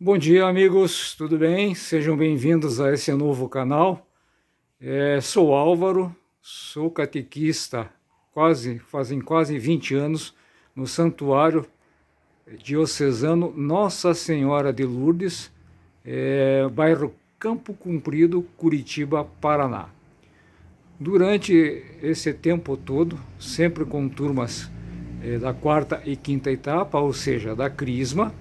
Bom dia, amigos, tudo bem? Sejam bem-vindos a esse novo canal. É, sou Álvaro, sou catequista, quase fazem quase 20 anos, no Santuário Diocesano Nossa Senhora de Lourdes, é, bairro Campo Comprido, Curitiba, Paraná. Durante esse tempo todo, sempre com turmas é, da quarta e quinta etapa, ou seja, da Crisma,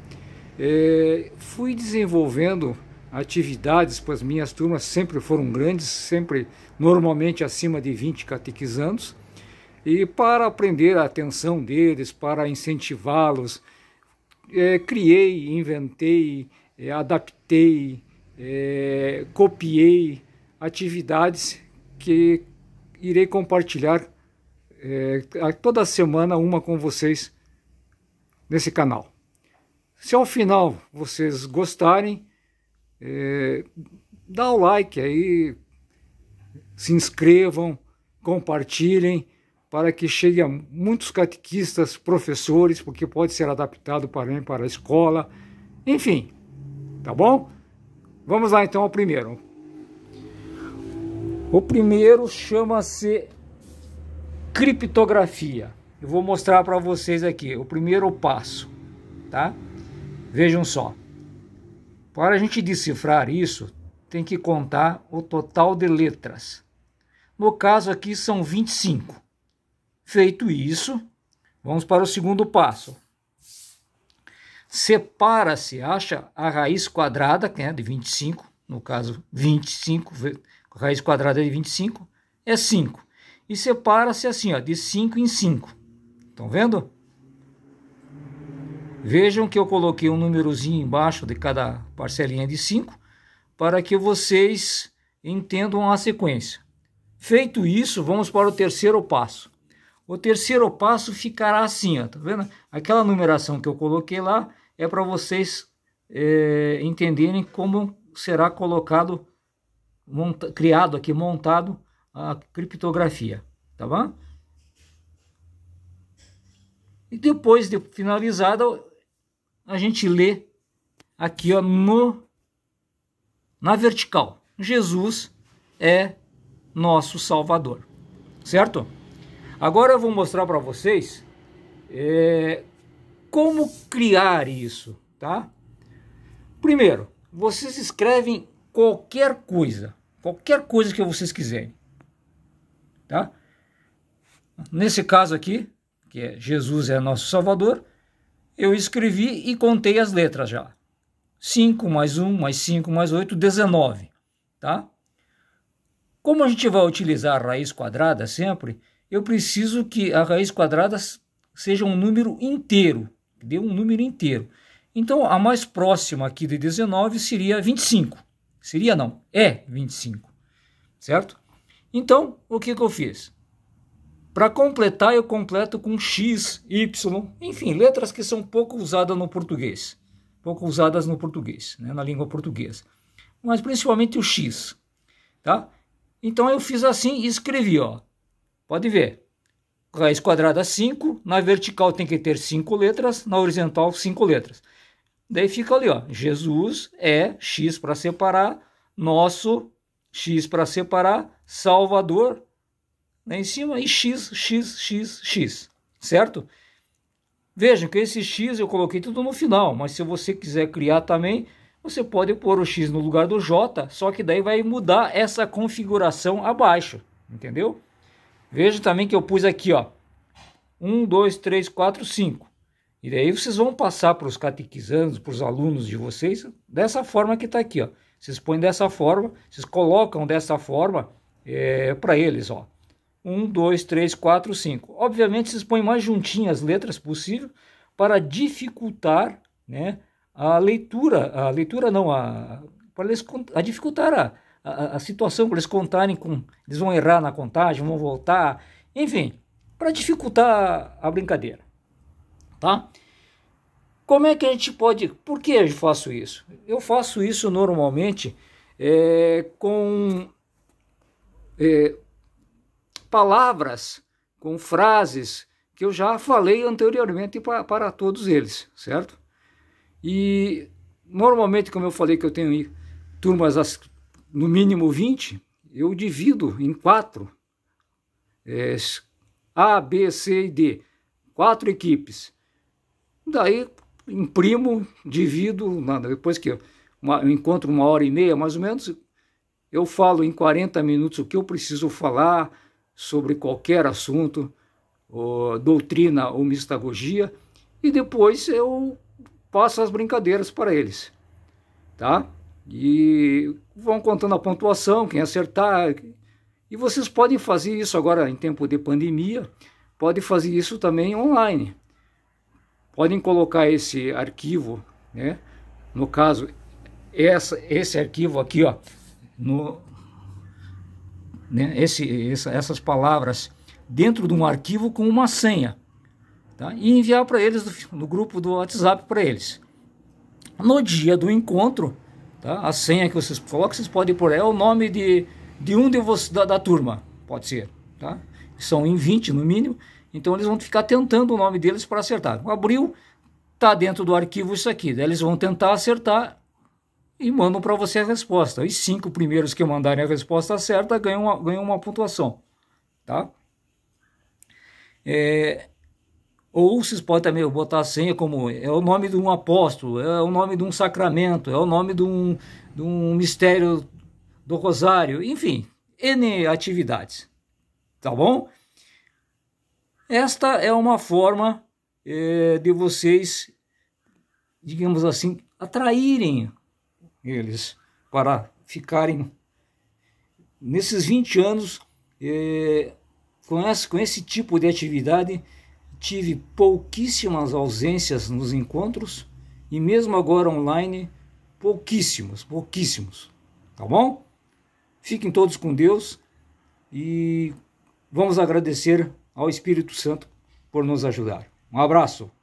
é, fui desenvolvendo atividades, pois minhas turmas sempre foram grandes, sempre normalmente acima de 20 catequizandos, e para aprender a atenção deles, para incentivá-los, é, criei, inventei, é, adaptei, é, copiei atividades que irei compartilhar é, toda semana uma com vocês nesse canal. Se ao final vocês gostarem, é, dá o like aí, se inscrevam, compartilhem, para que chegue a muitos catequistas, professores, porque pode ser adaptado para, para a escola, enfim, tá bom? Vamos lá então ao primeiro. O primeiro chama-se criptografia. Eu vou mostrar para vocês aqui o primeiro passo, tá? Vejam só. Para a gente decifrar isso, tem que contar o total de letras. No caso aqui são 25. Feito isso, vamos para o segundo passo. Separa-se, acha a raiz quadrada, que é de 25, no caso 25, raiz quadrada de 25 é 5. E separa-se assim, ó, de 5 em 5. Estão vendo? Vejam que eu coloquei um númerozinho embaixo de cada parcelinha de 5 para que vocês entendam a sequência. Feito isso, vamos para o terceiro passo. O terceiro passo ficará assim, ó, tá vendo? Aquela numeração que eu coloquei lá é para vocês é, entenderem como será colocado, monta, criado aqui, montado a criptografia, tá bom? E depois de finalizada a gente lê aqui ó, no, na vertical. Jesus é nosso Salvador, certo? Agora eu vou mostrar para vocês é, como criar isso, tá? Primeiro, vocês escrevem qualquer coisa, qualquer coisa que vocês quiserem, tá? Nesse caso aqui, que é Jesus é nosso Salvador, eu escrevi e contei as letras já. 5 mais 1 mais 5 mais 8, 19. Tá? Como a gente vai utilizar a raiz quadrada sempre, eu preciso que a raiz quadrada seja um número inteiro, dê um número inteiro. Então, a mais próxima aqui de 19 seria 25. Seria não, é 25, certo? Então, o que, que eu fiz? Para completar, eu completo com X, Y, enfim, letras que são pouco usadas no português. Pouco usadas no português, né, na língua portuguesa. Mas principalmente o X. Tá? Então eu fiz assim e escrevi, ó. Pode ver. Raiz quadrada 5, na vertical tem que ter 5 letras, na horizontal 5 letras. Daí fica ali, ó. Jesus é X para separar, nosso X para separar, Salvador lá em cima e x, x, x, x, certo? Vejam que esse x eu coloquei tudo no final, mas se você quiser criar também, você pode pôr o x no lugar do j, só que daí vai mudar essa configuração abaixo, entendeu? Veja também que eu pus aqui, ó, 1, 2, 3, 4, 5. E daí vocês vão passar para os catequizandos, para os alunos de vocês, dessa forma que está aqui, ó. Vocês põem dessa forma, vocês colocam dessa forma é, eh, para eles, ó. 1, 2, 3, 4, 5. Obviamente, vocês põem mais juntinhas as letras possível para dificultar né, a leitura, a leitura não, a, para eles, a dificultar a, a, a situação, para eles contarem com, eles vão errar na contagem, vão voltar, enfim, para dificultar a brincadeira, tá? Como é que a gente pode, por que eu faço isso? Eu faço isso normalmente é, com... É, palavras, com frases que eu já falei anteriormente para, para todos eles, certo? E normalmente, como eu falei que eu tenho turmas as, no mínimo 20, eu divido em quatro, é, A, B, C e D, quatro equipes. Daí imprimo, divido, depois que uma, eu encontro uma hora e meia, mais ou menos, eu falo em 40 minutos o que eu preciso falar, sobre qualquer assunto, ou doutrina ou mistagogia, e depois eu passo as brincadeiras para eles, tá? E vão contando a pontuação, quem acertar. E vocês podem fazer isso agora em tempo de pandemia, podem fazer isso também online. Podem colocar esse arquivo, né? No caso, essa, esse arquivo aqui, ó, no, né, esse, essa, essas palavras dentro de um arquivo com uma senha tá, e enviar para eles do, no grupo do WhatsApp para eles. No dia do encontro, tá, a senha que vocês colocam, vocês podem pôr é o nome de, de um de vocês da, da turma, pode ser. Tá? São em 20 no mínimo, então eles vão ficar tentando o nome deles para acertar. Abril, tá dentro do arquivo isso aqui. Daí eles vão tentar acertar e mandam para você a resposta. Os cinco primeiros que mandarem a resposta certa ganham uma, ganham uma pontuação, tá? É, ou vocês podem também botar a senha como é o nome de um apóstolo, é o nome de um sacramento, é o nome de um, de um mistério do rosário, enfim, N atividades, tá bom? Esta é uma forma é, de vocês, digamos assim, atraírem eles para ficarem nesses 20 anos eh, com, esse, com esse tipo de atividade tive pouquíssimas ausências nos encontros e mesmo agora online pouquíssimos pouquíssimos tá bom fiquem todos com Deus e vamos agradecer ao Espírito Santo por nos ajudar um abraço